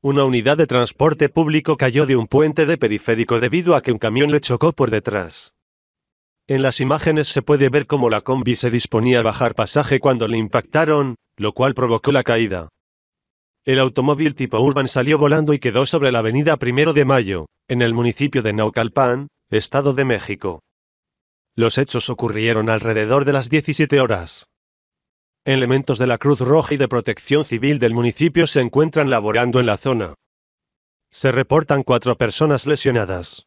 Una unidad de transporte público cayó de un puente de periférico debido a que un camión le chocó por detrás. En las imágenes se puede ver cómo la combi se disponía a bajar pasaje cuando le impactaron, lo cual provocó la caída. El automóvil tipo Urban salió volando y quedó sobre la avenida Primero de Mayo, en el municipio de Naucalpan, Estado de México. Los hechos ocurrieron alrededor de las 17 horas. Elementos de la Cruz Roja y de Protección Civil del municipio se encuentran laborando en la zona. Se reportan cuatro personas lesionadas.